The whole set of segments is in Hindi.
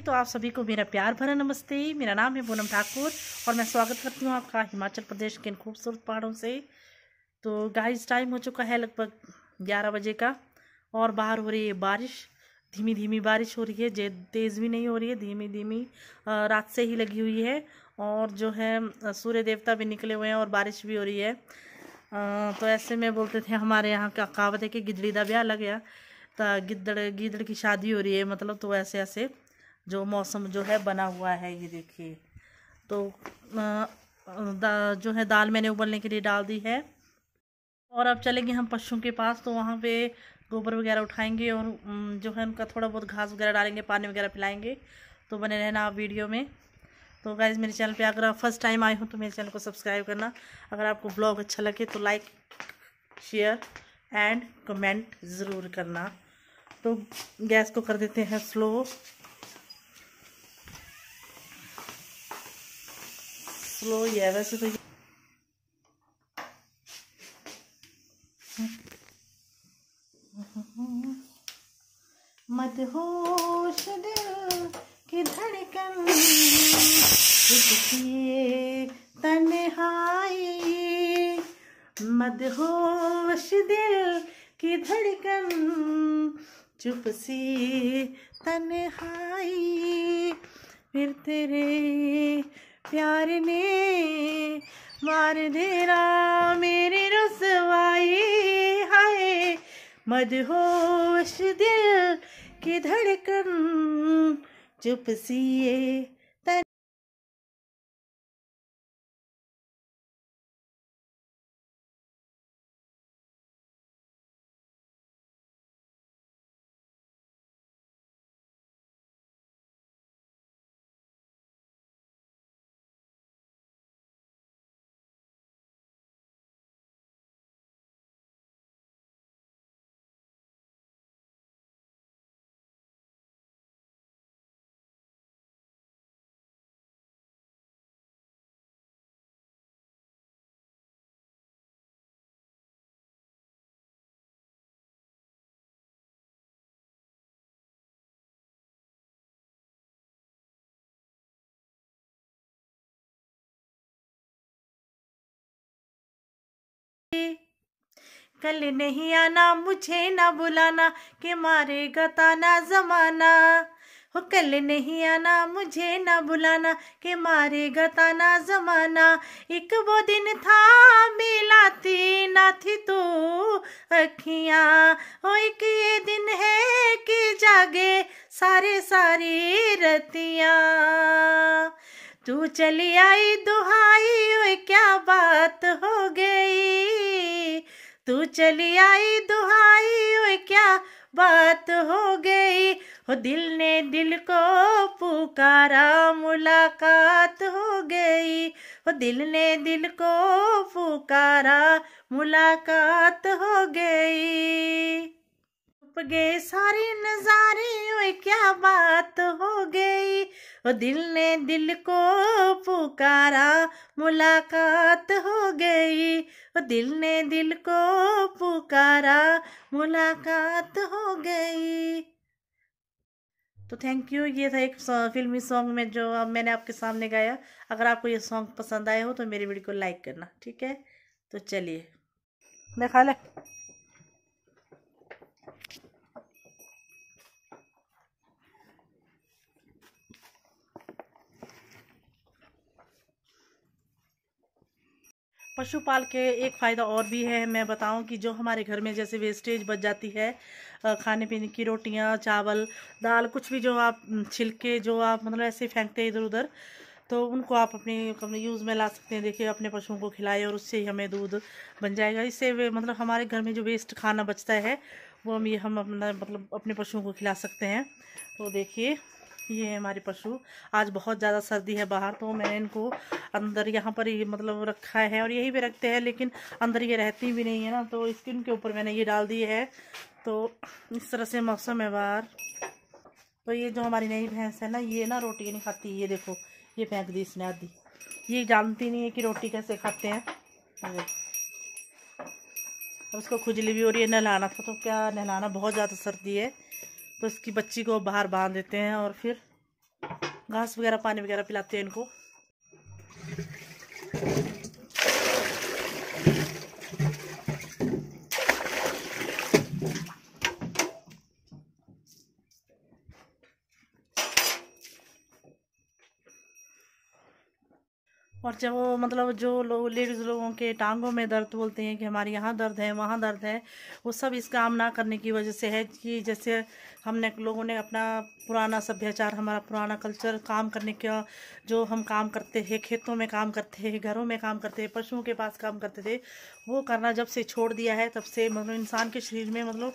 करूँगी तो आप सभी को मेरा प्यार भरा नमस्ते मेरा नाम है पूनम ठाकुर और मैं स्वागत करती हूँ आपका हिमाचल प्रदेश के इन खूबसूरत पहाड़ों से तो गाइस टाइम हो चुका है लगभग ग्यारह बजे का और बाहर हो रही है बारिश धीमी धीमी बारिश हो रही है जे तेज़ भी नहीं हो रही है धीमी धीमी रात से ही लगी हुई है और जो है सूर्य देवता भी निकले हुए हैं और बारिश भी हो रही है तो ऐसे में बोलते थे हमारे यहाँ का कहावत है कि गिदड़ी का ब्याह लग गया तो गिदड़ गिदड़ की शादी हो रही है मतलब तो ऐसे ऐसे जो मौसम जो है बना हुआ है ये देखिए तो जो है दाल मैंने उबलने के लिए डाल दी है और अब चलेंगे हम पशुओं के पास तो वहाँ पे गोबर वगैरह उठाएंगे और जो है उनका थोड़ा बहुत घास वगैरह डालेंगे पानी वगैरह पिलाएंगे तो बने रहना आप वीडियो में तो गाइज मेरे चैनल पे अगर आप फर्स्ट टाइम आए हो तो मेरे चैनल को सब्सक्राइब करना अगर आपको ब्लॉग अच्छा लगे तो लाइक शेयर एंड कमेंट ज़रूर करना तो गैस को कर देते हैं स्लो स्लो ही है वैसे तो मदहोश दिल की धड़कन इसकी तन्हाई मदहोश दिल की धड़कन चुप सी तनहाई फिर तेरे प्यार ने मार देरा मेरी रसवाई हाय मदहोश दिल की धड़कन चुप सीए कल नहीं आना मुझे ना बुलाना के मारेगा ताना जमाना हो कल नहीं आना मुझे ना बुलाना के मारेगा ताना जमाना एक वो दिन था थी ना थी तू अखियाँ वो एक ये दिन है कि जागे सारे सारी रतियाँ तू चली आई दुहाई ओए क्या बात हो गई तू चली आई दुहाई ओए क्या बात हो गई हो दिल ने दिल को पुकारा मुलाकात हो गई हो दिल ने दिल को पुकारा मुलाकात हो गई छुप गए सारे नज़ारे ओए क्या बात हो गई ओ दिल ने दिल को पुकारा मुलाकात हो गई ओ दिल ने दिल को पुकारा मुलाकात हो गई तो थैंक यू ये था एक फिल्मी सॉन्ग में जो अब मैंने आपके सामने गाया अगर आपको ये सॉन्ग पसंद आया हो तो मेरे वीडियो को लाइक करना ठीक है तो चलिए मैं ले पशुपाल के एक फ़ायदा और भी है मैं बताऊं कि जो हमारे घर में जैसे वेस्टेज बच जाती है खाने पीने की रोटियां चावल दाल कुछ भी जो आप छिलके जो आप मतलब ऐसे फेंकते हैं इधर उधर तो उनको आप अपने अपने यूज़ में ला सकते हैं देखिए अपने पशुओं को खिलाए और उससे ही हमें दूध बन जाएगा इससे मतलब हमारे घर में जो वेस्ट खाना बचता है वो हम ये हम अपना मतलब अपने पशुओं को खिला सकते हैं तो देखिए ये है हमारे पशु आज बहुत ज़्यादा सर्दी है बाहर तो मैंने इनको अंदर यहाँ पर ये मतलब रखा है और यहीं पे रखते हैं लेकिन अंदर ये रहती भी नहीं है ना तो स्किन के ऊपर मैंने ये डाल दी है तो इस तरह से मौसम है बाहर तो ये जो हमारी नई भैंस है ना ये ना रोटी नहीं खाती ये देखो ये फेंक दी इसने आधी ये जानती नहीं है कि रोटी कैसे खाते हैं अब उसको खुजली भी हो रही है नहलाना था तो क्या नहलाना बहुत ज़्यादा सर्दी है तो इसकी बच्ची को बाहर बांध देते हैं और फिर घास वगैरह पानी वगैरह पिलाते हैं इनको और जब वो मतलब जो लोग लेडीज़ लोगों के टांगों में दर्द बोलते हैं कि हमारे यहाँ दर्द है वहाँ दर्द है वो सब इस काम ना करने की वजह से है कि जैसे हमने लोगों ने अपना पुराना सभ्याचार हमारा पुराना कल्चर काम करने का जो हम काम करते हैं खेतों में काम करते हैं घरों में काम करते हैं पशुओं के पास काम करते थे वो करना जब से छोड़ दिया है तब से मतलब इंसान के शरीर में मतलब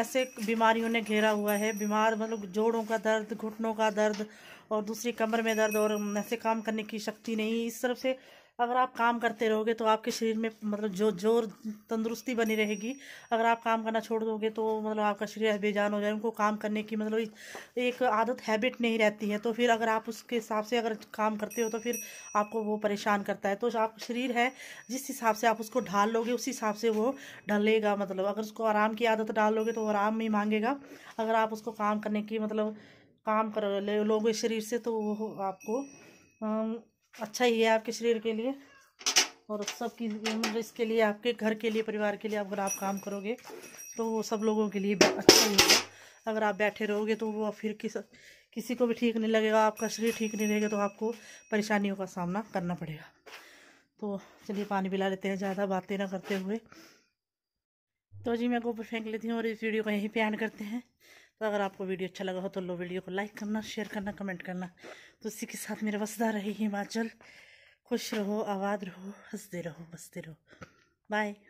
ऐसे बीमारियों ने घेरा हुआ है बीमार मतलब जोड़ों का दर्द घुटनों का दर्द और दूसरी कमर में दर्द और ऐसे काम करने की शक्ति नहीं इस तरफ से अगर आप काम करते रहोगे तो आपके शरीर में मतलब जो जोर तंदुरुस्ती बनी रहेगी अगर आप काम करना छोड़ दोगे तो मतलब आपका शरीर बेजान हो जाए उनको काम करने की मतलब एक आदत हैबिट नहीं रहती है तो फिर अगर आप उसके हिसाब से अगर काम करते हो तो फिर आपको वो परेशान करता है तो आप शरीर है जिस हिसाब से आप उसको ढाल लोगे उस हिसाब से वो ढलेगा मतलब अगर उसको आराम की आदत डाल लोगे तो वो आराम ही मांगेगा अगर आप उसको काम करने की मतलब काम कर लोगे शरीर से तो वो आपको अच्छा ही है आपके शरीर के लिए और सब की इसके लिए आपके घर के लिए परिवार के लिए अगर आप काम करोगे तो वो सब लोगों के लिए अच्छा ही होगा अगर आप बैठे रहोगे तो वो फिर किस किसी को भी ठीक नहीं लगेगा आपका शरीर ठीक नहीं रहेगा तो आपको परेशानियों का सामना करना पड़ेगा तो चलिए पानी पिला लेते हैं ज़्यादा बातें ना करते हुए तो जी मैं गोबर फेंक लेती हूँ और इस वीडियो को यहीं पे एंड करते हैं तो अगर आपको वीडियो अच्छा लगा हो तो लो वीडियो को लाइक करना शेयर करना कमेंट करना तो उसी के साथ मेरा वसदा रहे हिमाचल खुश रहो आबाद रहो हंसते रहो बसते रहो बाय